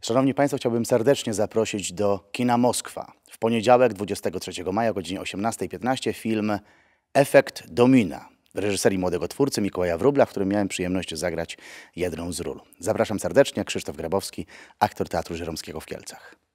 Szanowni Państwo, chciałbym serdecznie zaprosić do Kina Moskwa. W poniedziałek 23 maja o godzinie 18.15 film Efekt Domina w reżyserii młodego twórcy Mikołaja Wróbla, w którym miałem przyjemność zagrać jedną z ról. Zapraszam serdecznie, Krzysztof Grabowski, aktor Teatru Żeromskiego w Kielcach.